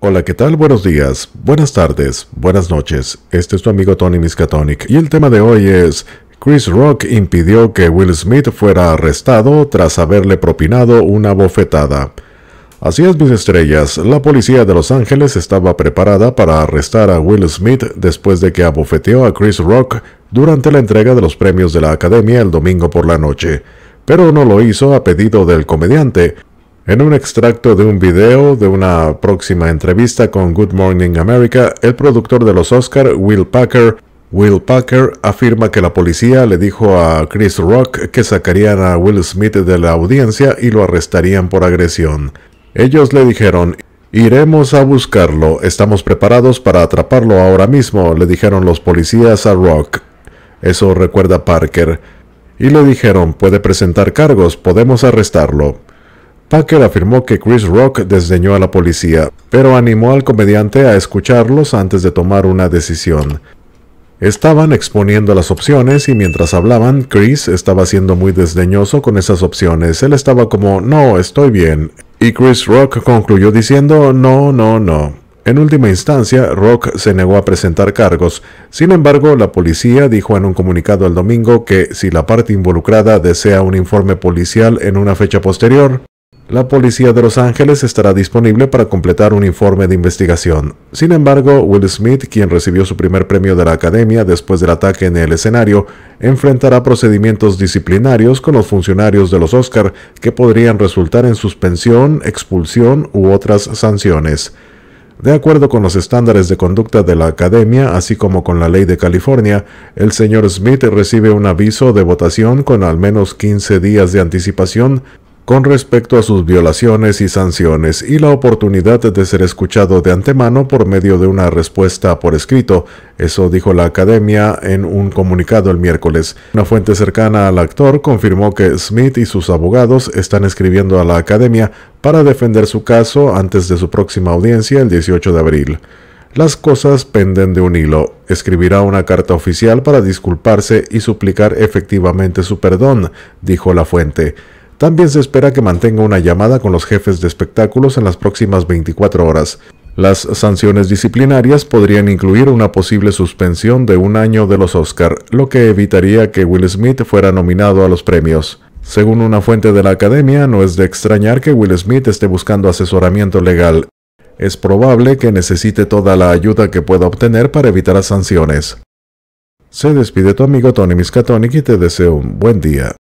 Hola, ¿qué tal? Buenos días, buenas tardes, buenas noches. Este es tu amigo Tony Miskatonic y el tema de hoy es Chris Rock impidió que Will Smith fuera arrestado tras haberle propinado una bofetada. Así es, mis estrellas, la policía de Los Ángeles estaba preparada para arrestar a Will Smith después de que abofeteó a Chris Rock durante la entrega de los premios de la Academia el domingo por la noche, pero no lo hizo a pedido del comediante, en un extracto de un video de una próxima entrevista con Good Morning America, el productor de los Oscar, Will Packer, Will Parker afirma que la policía le dijo a Chris Rock que sacarían a Will Smith de la audiencia y lo arrestarían por agresión. Ellos le dijeron, Iremos a buscarlo, estamos preparados para atraparlo ahora mismo, le dijeron los policías a Rock. Eso recuerda Parker. Y le dijeron, puede presentar cargos, podemos arrestarlo. Packer afirmó que Chris Rock desdeñó a la policía, pero animó al comediante a escucharlos antes de tomar una decisión. Estaban exponiendo las opciones y mientras hablaban, Chris estaba siendo muy desdeñoso con esas opciones. Él estaba como, no, estoy bien. Y Chris Rock concluyó diciendo, no, no, no. En última instancia, Rock se negó a presentar cargos. Sin embargo, la policía dijo en un comunicado el domingo que si la parte involucrada desea un informe policial en una fecha posterior, la policía de Los Ángeles estará disponible para completar un informe de investigación. Sin embargo, Will Smith, quien recibió su primer premio de la Academia después del ataque en el escenario, enfrentará procedimientos disciplinarios con los funcionarios de los Oscar que podrían resultar en suspensión, expulsión u otras sanciones. De acuerdo con los estándares de conducta de la Academia, así como con la ley de California, el señor Smith recibe un aviso de votación con al menos 15 días de anticipación con respecto a sus violaciones y sanciones y la oportunidad de ser escuchado de antemano por medio de una respuesta por escrito. Eso dijo la academia en un comunicado el miércoles. Una fuente cercana al actor confirmó que Smith y sus abogados están escribiendo a la academia para defender su caso antes de su próxima audiencia el 18 de abril. Las cosas penden de un hilo. Escribirá una carta oficial para disculparse y suplicar efectivamente su perdón, dijo la fuente. También se espera que mantenga una llamada con los jefes de espectáculos en las próximas 24 horas. Las sanciones disciplinarias podrían incluir una posible suspensión de un año de los Oscar, lo que evitaría que Will Smith fuera nominado a los premios. Según una fuente de la academia, no es de extrañar que Will Smith esté buscando asesoramiento legal. Es probable que necesite toda la ayuda que pueda obtener para evitar las sanciones. Se despide tu amigo Tony Miskatonic y te deseo un buen día.